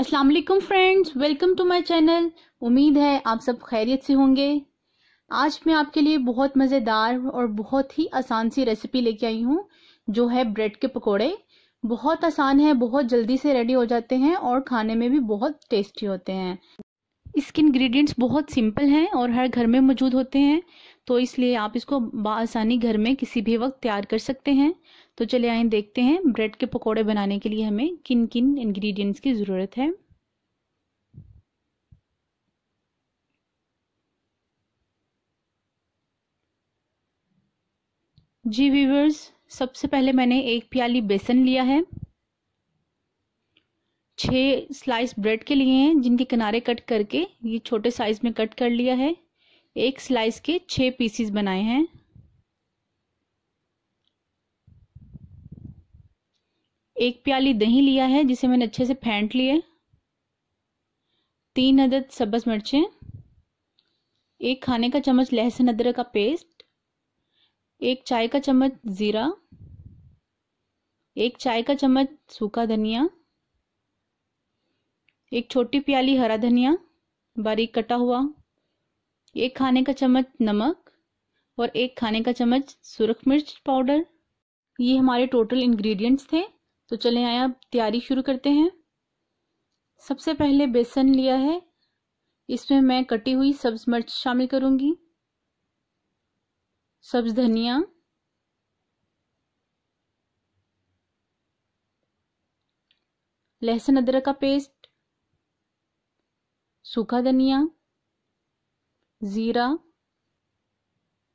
अस्सलाम वालेकुम friends welcome to my channel उम्मीद है आप सब खैरियत से होंगे आज मैं आपके लिए बहुत मज़ेदार और बहुत ही आसान सी रेसिपी लेके आई हूँ जो है ब्रेड के पकोड़े बहुत आसान है बहुत जल्दी से रेडी हो जाते हैं और खाने में भी बहुत टेस्टी होते हैं इसके इंग्रेडिएंट्स बहुत सिंपल हैं और हर घर में मौजूद होते हैं तो इसलिए आप इसको आसानी घर में किसी भी वक्त तैयार कर सकते हैं तो चले आए देखते हैं ब्रेड के पकोड़े बनाने के लिए हमें किन किन इन्ग्रीडियंट्स की ज़रूरत है जी व्यूवर्स सबसे पहले मैंने एक प्याली बेसन लिया है छः स्लाइस ब्रेड के लिए हैं जिनके किनारे कट करके ये छोटे साइज़ में कट कर लिया है एक स्लाइस के छः पीसीस बनाए हैं एक प्याली दही लिया है जिसे मैंने अच्छे से फेंट लिए तीन अदद सब्ज मिर्चें एक खाने का चम्मच लहसुन अदरक का पेस्ट एक चाय का चम्मच ज़ीरा एक चाय का चम्मच सूखा धनिया एक छोटी प्याली हरा धनिया बारीक कटा हुआ एक खाने का चम्मच नमक और एक खाने का चम्मच सुरख मिर्च पाउडर ये हमारे टोटल इंग्रेडिएंट्स थे तो चलें आए अब तैयारी शुरू करते हैं सबसे पहले बेसन लिया है इसमें मैं कटी हुई सब्ज मिर्च शामिल करूंगी सब्ज धनिया लहसुन अदरक का पेस्ट सूखा धनिया ज़ीरा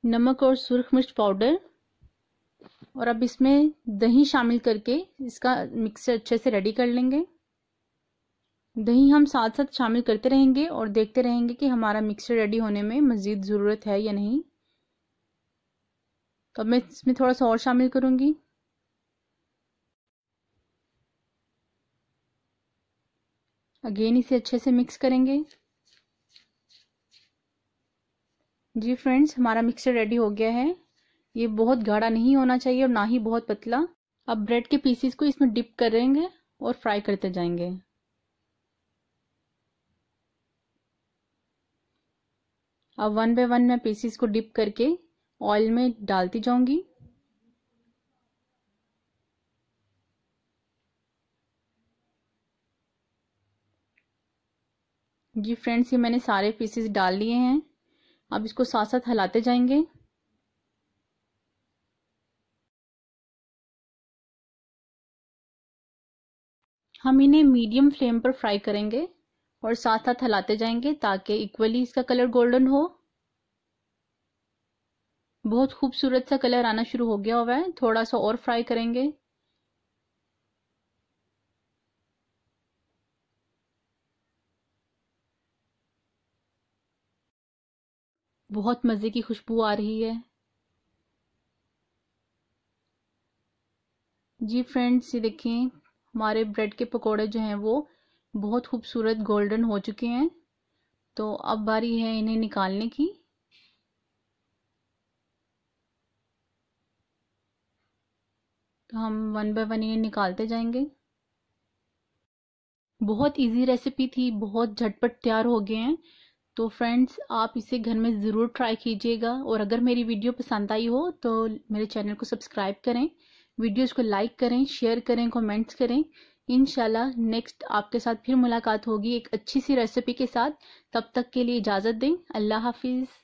नमक और सुरख मिर्च पाउडर और अब इसमें दही शामिल करके इसका मिक्सर अच्छे से रेडी कर लेंगे दही हम साथ साथ शामिल करते रहेंगे और देखते रहेंगे कि हमारा मिक्सर रेडी होने में मज़ीद ज़रूरत है या नहीं तो मैं इसमें थोड़ा सा और शामिल करूँगी अगेन इसे अच्छे से मिक्स करेंगे जी फ्रेंड्स हमारा मिक्सचर रेडी हो गया है ये बहुत गाढ़ा नहीं होना चाहिए और ना ही बहुत पतला अब ब्रेड के पीसीस को इसमें डिप करेंगे और फ्राई करते जाएंगे अब वन बाय वन मैं पीसीस को डिप करके ऑयल में डालती जाऊंगी जी फ्रेंड्स ये मैंने सारे पीसीस डाल लिए हैं अब इसको साथ साथ हलाते जाएंगे हम इन्हें मीडियम फ्लेम पर फ्राई करेंगे और साथ साथ हिलाते जाएंगे ताकि इक्वली इसका कलर गोल्डन हो बहुत खूबसूरत सा कलर आना शुरू हो गया हुआ है थोड़ा सा और फ्राई करेंगे बहुत मज़े की खुशबू आ रही है जी फ्रेंड्स ये देखें हमारे ब्रेड के पकोड़े जो हैं वो बहुत खूबसूरत गोल्डन हो चुके हैं तो अब बारी है इन्हें निकालने की तो हम वन बाय वन इन्हें निकालते जाएंगे बहुत इजी रेसिपी थी बहुत झटपट तैयार हो गए हैं तो फ्रेंड्स आप इसे घर में ज़रूर ट्राई कीजिएगा और अगर मेरी वीडियो पसंद आई हो तो मेरे चैनल को सब्सक्राइब करें वीडियोज़ को लाइक करें शेयर करें कमेंट्स करें इन नेक्स्ट आपके साथ फिर मुलाकात होगी एक अच्छी सी रेसिपी के साथ तब तक के लिए इजाज़त दें अल्लाह हाफिज़